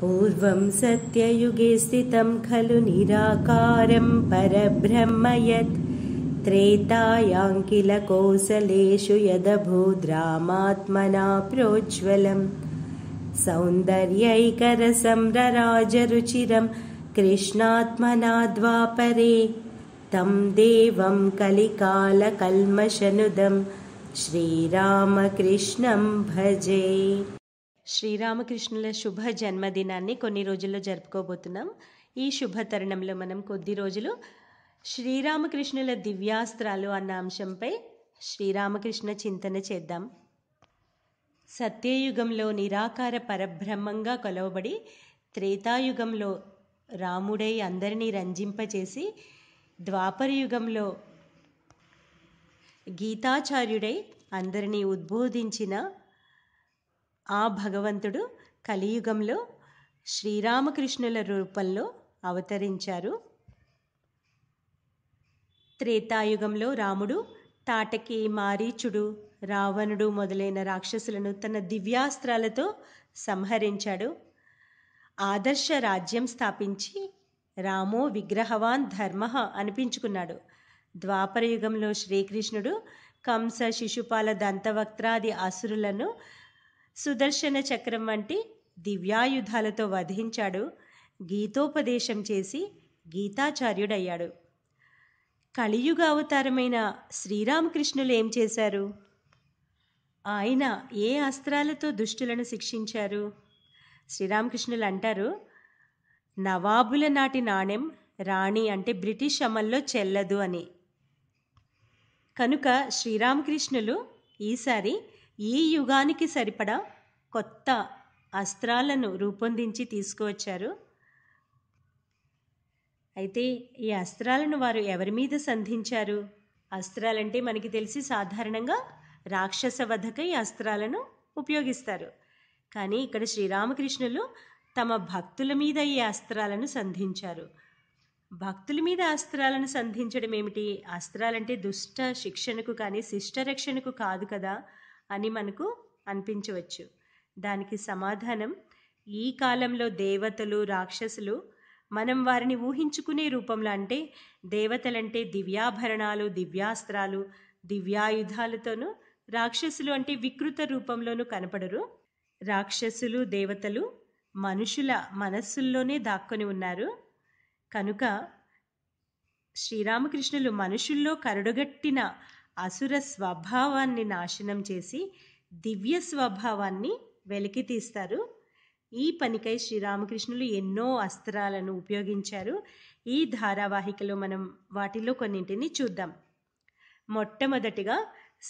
पूर्वं सत्ययुगे स्थितं खलु निराकारं परब्रह्म यत् कोसलेषु यदभूद्रामात्मना सौन्दर्यैकरसं रराजरुचिरं कृष्णात्मना द्वापरे तं देवं कलिकालकल्मशनुदं श्रीरामकृष्णं भजे శ్రీరామకృష్ణుల శుభ జన్మదినాన్ని కొన్ని రోజుల్లో జరుపుకోబోతున్నాం ఈ శుభ తరుణంలో మనం కొద్ది రోజులు శ్రీరామకృష్ణుల దివ్యాస్త్రాలు అన్న అంశంపై శ్రీరామకృష్ణ చింతన చేద్దాం సత్యయుగంలో నిరాకార పరబ్రహ్మంగా కొలవబడి త్రేతాయుగంలో రాముడై అందరినీ రంజింపచేసి ద్వాపరయుగంలో గీతాచార్యుడై అందరినీ ఉద్బోధించిన ఆ భగవంతుడు కలియుగంలో శ్రీరామకృష్ణుల రూపంలో అవతరించారు త్రేతాయుగంలో రాముడు తాటకి మారీచుడు రావణుడు మొదలైన రాక్షసులను తన దివ్యాస్త్రాలతో సంహరించాడు ఆదర్శ రాజ్యం స్థాపించి రామో విగ్రహవాన్ ధర్మ అనిపించుకున్నాడు ద్వాపరయుగంలో శ్రీకృష్ణుడు కంస శిశుపాల దంతవక్త్రాది అసురులను సుదర్శన చక్రం వంటి దివ్యాయుధాలతో వధించాడు గీతోపదేశం చేసి గీతాచార్యుడయ్యాడు కలియుగ అవతారమైన శ్రీరామకృష్ణులు ఏం చేశారు ఆయన ఏ అస్త్రాలతో దుష్టులను శిక్షించారు శ్రీరామకృష్ణులు అంటారు నవాబుల నాటి నాణ్యం రాణి అంటే బ్రిటిష్ అమల్లో చెల్లదు అని కనుక శ్రీరామకృష్ణులు ఈసారి ఈ యుగానికి సరిపడా కొత్త అస్త్రాలను రూపొందించి తీసుకువచ్చారు అయితే ఈ అస్త్రాలను వారు ఎవరి మీద సంధించారు అస్త్రాలంటే మనకి తెలిసి సాధారణంగా రాక్షస వధకై అస్త్రాలను ఉపయోగిస్తారు కానీ ఇక్కడ శ్రీరామకృష్ణులు తమ భక్తుల మీద ఈ అస్త్రాలను సంధించారు భక్తుల మీద అస్త్రాలను సంధించడం ఏమిటి అస్త్రాలంటే దుష్ట శిక్షణకు కానీ శిష్ట రక్షణకు కాదు కదా అని మనకు అనిపించవచ్చు దానికి సమాధానం ఈ కాలంలో దేవతలు రాక్షసులు మనం వారిని ఊహించుకునే రూపంలో అంటే దేవతలంటే దివ్యాభరణాలు దివ్యాస్త్రాలు దివ్యాయుధాలతోనూ రాక్షసులు అంటే వికృత రూపంలోనూ కనపడరు రాక్షసులు దేవతలు మనుషుల మనస్సుల్లోనే దాక్కొని ఉన్నారు కనుక శ్రీరామకృష్ణులు మనుషుల్లో కరుడుగట్టిన అసుర స్వభావాన్ని నాశనం చేసి దివ్య స్వభావాన్ని వెలికి తీస్తారు ఈ పనికై శ్రీరామకృష్ణులు ఎన్నో అస్త్రాలను ఉపయోగించారు ఈ ధారావాహికలో మనం వాటిలో కొన్నింటిని చూద్దాం మొట్టమొదటిగా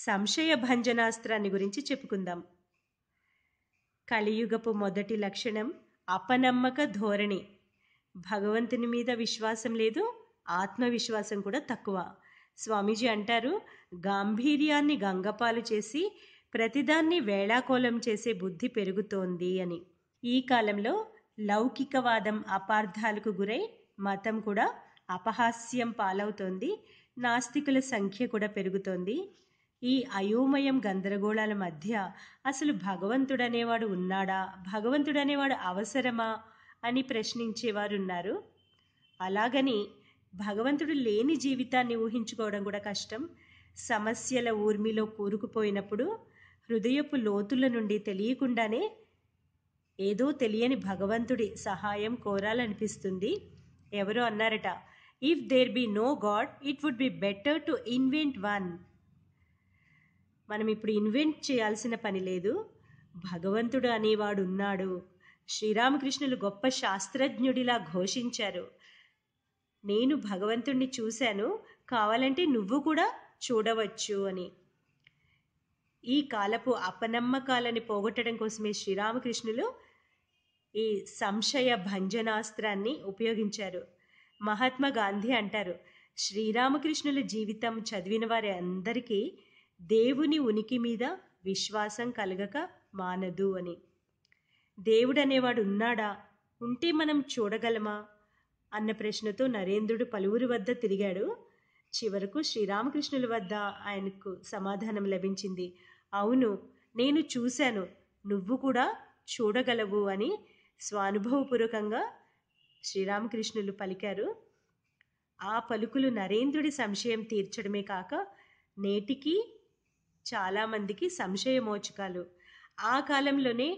సంశయ భంజనాస్త్రాన్ని గురించి చెప్పుకుందాం కలియుగపు మొదటి లక్షణం అపనమ్మక ధోరణి భగవంతుని మీద విశ్వాసం లేదు ఆత్మవిశ్వాసం కూడా తక్కువ స్వామీజీ అంటారు గాంభీర్యాన్ని గంగపాలు చేసి ప్రతిదాన్ని వేళాకోలం చేసే బుద్ధి పెరుగుతోంది అని ఈ కాలంలో లౌకికవాదం అపార్థాలకు గురై మతం కూడా అపహాస్యం పాలవుతోంది నాస్తికుల సంఖ్య కూడా పెరుగుతోంది ఈ అయోమయం గందరగోళాల మధ్య అసలు భగవంతుడనేవాడు ఉన్నాడా భగవంతుడు అనేవాడు అవసరమా అని ప్రశ్నించేవారున్నారు అలాగని భగవంతుడు లేని జీవితాన్ని ఊహించుకోవడం కూడా కష్టం సమస్యల ఊర్మిలో కూరుకుపోయినప్పుడు హృదయపు లోతుల నుండి తెలియకుండానే ఏదో తెలియని భగవంతుడి సహాయం కోరాలనిపిస్తుంది ఎవరో అన్నారట if there be no God it would be better to invent one మనం ఇప్పుడు ఇన్వెంట్ చేయాల్సిన పని లేదు భగవంతుడు అనేవాడు ఉన్నాడు శ్రీరామకృష్ణులు గొప్ప శాస్త్రజ్ఞుడిలా ఘోషించారు నేను భగవంతుణ్ణి చూశాను కావాలంటే నువ్వు కూడా చూడవచ్చు అని ఈ కాలపు అపనమ్మకాలని పోగొట్టడం కోసమే శ్రీరామకృష్ణులు ఈ సంశయ భంజనాస్త్రాన్ని ఉపయోగించారు మహాత్మా గాంధీ అంటారు శ్రీరామకృష్ణుల జీవితం చదివిన వారి అందరికీ దేవుని ఉనికి మీద విశ్వాసం కలగక మానదు అని దేవుడనేవాడు ఉన్నాడా ఉంటే మనం చూడగలమా అన్న ప్రశ్నతో నరేంద్రుడు పలువురి వద్ద తిరిగాడు చివరకు శ్రీరామకృష్ణుల వద్ద ఆయనకు సమాధానం లభించింది అవును నేను చూశాను నువ్వు కూడా చూడగలవు అని స్వానుభవపూర్వకంగా శ్రీరామకృష్ణులు పలికారు ఆ పలుకులు నరేంద్రుడి సంశయం తీర్చడమే కాక నేటికి చాలామందికి సంశయమోచకాలు ఆ కాలంలోనే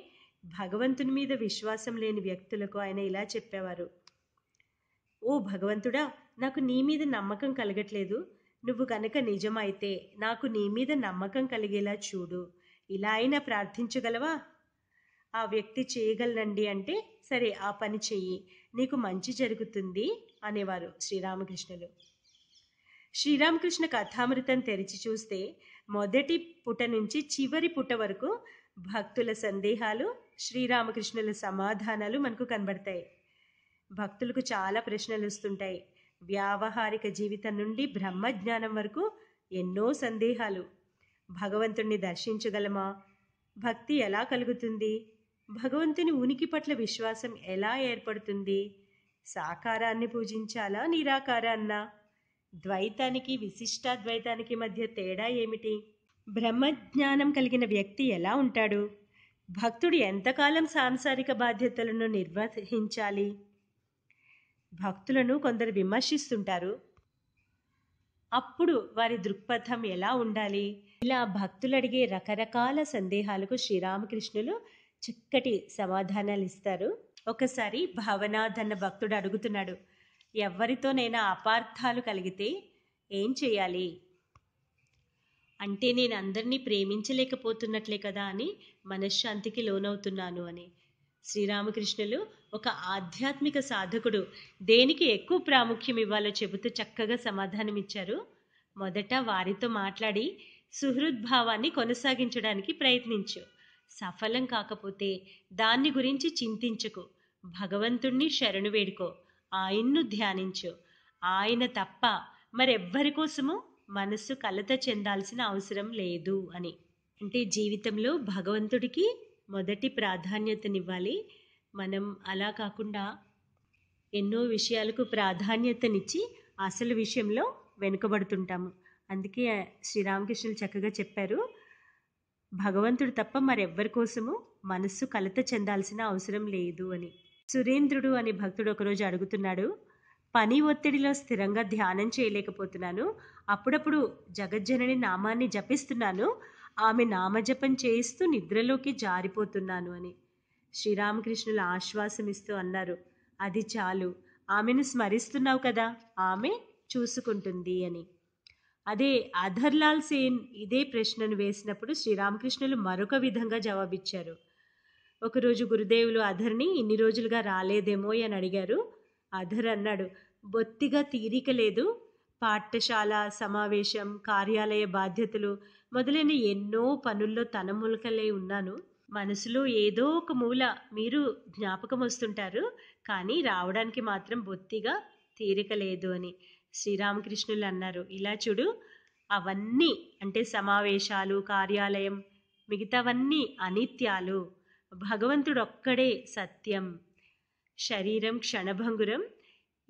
భగవంతుని మీద విశ్వాసం లేని వ్యక్తులకు ఆయన ఇలా చెప్పేవారు ఓ భగవంతుడా నాకు నీ మీద నమ్మకం కలగట్లేదు నువ్వు కనుక నిజమైతే నాకు నీ మీద నమ్మకం కలిగేలా చూడు ఇలా అయినా ప్రార్థించగలవా ఆ వ్యక్తి చేయగలనండి అంటే సరే ఆ పని చెయ్యి నీకు మంచి జరుగుతుంది అనేవారు శ్రీరామకృష్ణులు శ్రీరామకృష్ణ కథామృతం తెరిచి చూస్తే మొదటి పుట నుంచి చివరి పుట వరకు భక్తుల సందేహాలు శ్రీరామకృష్ణుల సమాధానాలు మనకు కనబడతాయి భక్తులకు చాలా ప్రశ్నలు వస్తుంటాయి వ్యావహారిక జీవితం నుండి బ్రహ్మజ్ఞానం వరకు ఎన్నో సందేహాలు భగవంతుణ్ణి దర్శించగలమా భక్తి ఎలా కలుగుతుంది భగవంతుని ఉనికి పట్ల విశ్వాసం ఎలా ఏర్పడుతుంది సాకారాన్ని పూజించాలా నిరాకారాన్న ద్వైతానికి విశిష్టాద్వైతానికి మధ్య తేడా ఏమిటి బ్రహ్మజ్ఞానం కలిగిన వ్యక్తి ఎలా ఉంటాడు భక్తుడు ఎంతకాలం సాంసారిక బాధ్యతలను నిర్వహించాలి భక్తులను కొందరు విమర్శిస్తుంటారు అప్పుడు వారి దృక్పథం ఎలా ఉండాలి ఇలా భక్తులు అడిగే రకరకాల సందేహాలకు శ్రీరామకృష్ణులు చక్కటి సమాధానాలు ఇస్తారు ఒకసారి భావనాథన్న భక్తుడు అడుగుతున్నాడు ఎవరితోనైనా అపార్థాలు కలిగితే ఏం చేయాలి అంటే నేను అందరినీ ప్రేమించలేకపోతున్నట్లే కదా అని మనశ్శాంతికి లోనవుతున్నాను అని శ్రీరామకృష్ణులు ఒక ఆధ్యాత్మిక సాధకుడు దేనికి ఎక్కువ ప్రాముఖ్యం ఇవ్వాలో చెబుతూ చక్కగా సమాధానమిచ్చారు మొదట వారితో మాట్లాడి సుహృద్భావాన్ని కొనసాగించడానికి ప్రయత్నించు సఫలం కాకపోతే దాన్ని గురించి చింతించుకు భగవంతుణ్ణి శరణు వేడుకో ఆయన్ను ధ్యానించు ఆయన తప్ప మరెవ్వరి కోసము మనస్సు కలత చెందాల్సిన అవసరం లేదు అని అంటే జీవితంలో భగవంతుడికి మొదటి ప్రాధాన్యతనివ్వాలి మనం అలా కాకుండా ఎన్నో విషయాలకు ప్రాధాన్యతనిచ్చి అసలు విషయంలో వెనుకబడుతుంటాము అందుకే శ్రీరామకృష్ణులు చక్కగా చెప్పారు భగవంతుడు తప్ప మరెవ్వరి కోసము మనస్సు కలత చెందాల్సిన అవసరం లేదు అని సురేంద్రుడు అనే భక్తుడు ఒకరోజు అడుగుతున్నాడు పని ఒత్తిడిలో స్థిరంగా ధ్యానం చేయలేకపోతున్నాను అప్పుడప్పుడు జగజ్జనని నామాన్ని జపిస్తున్నాను ఆమె నామజపం చేయిస్తూ నిద్రలోకి జారిపోతున్నాను అని శ్రీరామకృష్ణులు ఆశ్వాసమిస్తూ అన్నారు అది చాలు ఆమెను స్మరిస్తున్నావు కదా ఆమె చూసుకుంటుంది అని అదే అధర్లాల్ సేన్ ఇదే ప్రశ్నను వేసినప్పుడు శ్రీరామకృష్ణులు మరొక విధంగా జవాబిచ్చారు ఒకరోజు గురుదేవులు అధర్ని ఇన్ని రోజులుగా రాలేదేమో అని అడిగారు అధర్ అన్నాడు బొత్తిగా తీరిక లేదు పాఠశాల సమావేశం కార్యాలయ బాధ్యతలు మొదలైన ఎన్నో పనుల్లో మూలకలే ఉన్నాను మనసులో ఏదో ఒక మూల మీరు జ్ఞాపకం వస్తుంటారు కానీ రావడానికి మాత్రం బొత్తిగా తీరిక లేదు అని శ్రీరామకృష్ణులు అన్నారు ఇలా చూడు అవన్నీ అంటే సమావేశాలు కార్యాలయం మిగతావన్నీ అనిత్యాలు భగవంతుడు ఒక్కడే సత్యం శరీరం క్షణభంగురం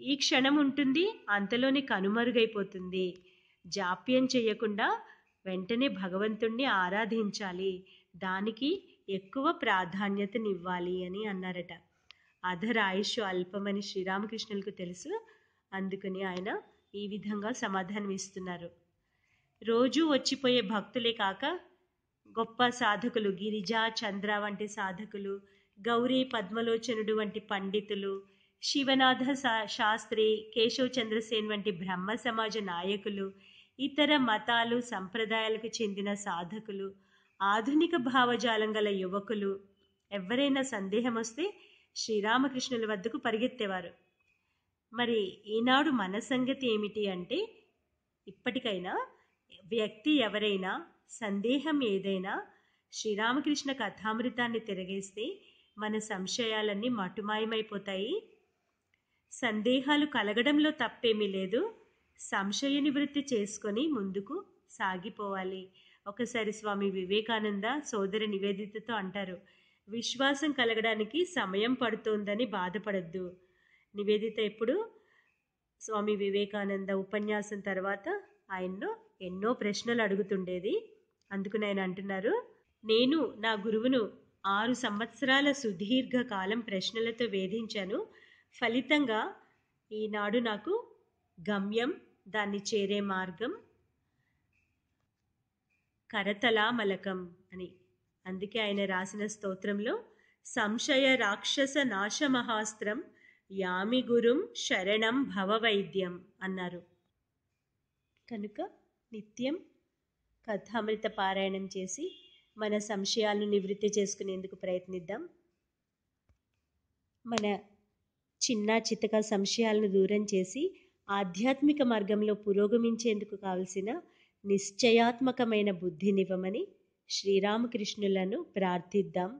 ఈ క్షణం ఉంటుంది అంతలోనే కనుమరుగైపోతుంది జాప్యం చేయకుండా వెంటనే భగవంతుణ్ణి ఆరాధించాలి దానికి ఎక్కువ ప్రాధాన్యతనివ్వాలి అని అన్నారట అధర ఆయుష్ అల్పమని శ్రీరామకృష్ణులకు తెలుసు అందుకని ఆయన ఈ విధంగా సమాధానం ఇస్తున్నారు రోజూ వచ్చిపోయే భక్తులే కాక గొప్ప సాధకులు గిరిజా చంద్ర వంటి సాధకులు గౌరీ పద్మలోచనుడు వంటి పండితులు శివనాథ శాస్త్రి కేశవ చంద్రసేన్ వంటి బ్రహ్మ సమాజ నాయకులు ఇతర మతాలు సంప్రదాయాలకు చెందిన సాధకులు ఆధునిక భావజాలం గల యువకులు ఎవరైనా సందేహం వస్తే శ్రీరామకృష్ణుల వద్దకు పరిగెత్తేవారు మరి ఈనాడు మన సంగతి ఏమిటి అంటే ఇప్పటికైనా వ్యక్తి ఎవరైనా సందేహం ఏదైనా శ్రీరామకృష్ణ కథామృతాన్ని తిరగేస్తే మన సంశయాలన్నీ మటుమాయమైపోతాయి సందేహాలు కలగడంలో తప్పేమీ లేదు సంశయ నివృత్తి చేసుకొని ముందుకు సాగిపోవాలి ఒకసారి స్వామి వివేకానంద సోదరి నివేదితతో అంటారు విశ్వాసం కలగడానికి సమయం పడుతోందని బాధపడద్దు నివేదిత ఎప్పుడు స్వామి వివేకానంద ఉపన్యాసం తర్వాత ఆయన్ను ఎన్నో ప్రశ్నలు అడుగుతుండేది అందుకు ఆయన అంటున్నారు నేను నా గురువును ఆరు సంవత్సరాల సుదీర్ఘ కాలం ప్రశ్నలతో వేధించాను ఫలితంగా ఈనాడు నాకు గమ్యం దాన్ని చేరే మార్గం కరతలామలకం అని అందుకే ఆయన రాసిన స్తోత్రంలో సంశయ రాక్షస నాశమహాస్త్రం యామి గురుం శరణం భవవైద్యం అన్నారు కనుక నిత్యం కథామృత పారాయణం చేసి మన సంశయాలను నివృత్తి చేసుకునేందుకు ప్రయత్నిద్దాం మన చిన్న చితక సంశయాలను దూరం చేసి ఆధ్యాత్మిక మార్గంలో పురోగమించేందుకు కావలసిన నిశ్చయాత్మకమైన బుద్ధినివ్వమని శ్రీరామకృష్ణులను ప్రార్థిద్దాం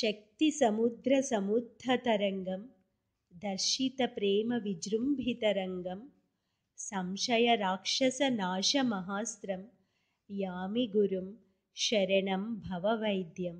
శక్తి సముద్ర సముద్ధతరంగం దర్శిత ప్రేమ విజృంభితరంగం సంశయ రాక్షస నాశ మహాస్త్రం యామి గురుం శరణం భవ వైద్యం